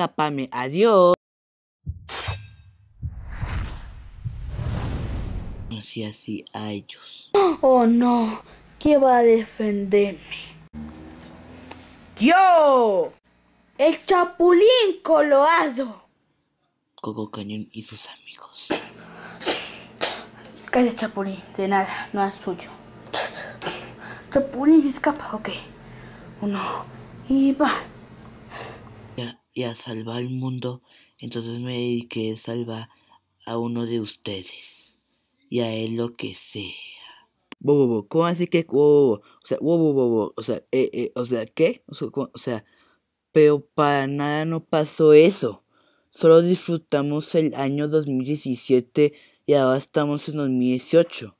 escápame, adiós. Así así a ellos. Oh no, ¿quién va a defenderme? ¡Yo! ¡El Chapulín Coloado! Coco Cañón y sus amigos. Cállate, Chapulín, de nada, no es tuyo. Chapulín escapa, ok. Uno, y va y a salvar el mundo, entonces me dediqué a salvar a uno de ustedes y a él lo que sea. Bobo, bo, ¿cómo así que o sea, o sea, eh, eh, o sea, ¿qué? o sea, pero para nada no pasó eso. Solo disfrutamos el año 2017 y ahora estamos en 2018.